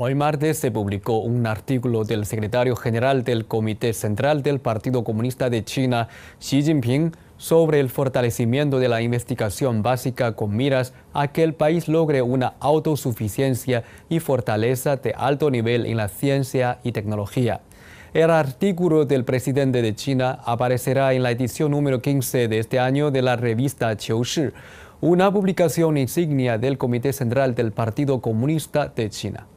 Hoy martes se publicó un artículo del secretario general del Comité Central del Partido Comunista de China, Xi Jinping, sobre el fortalecimiento de la investigación básica con miras a que el país logre una autosuficiencia y fortaleza de alto nivel en la ciencia y tecnología. El artículo del presidente de China aparecerá en la edición número 15 de este año de la revista Qiu Shi, una publicación insignia del Comité Central del Partido Comunista de China.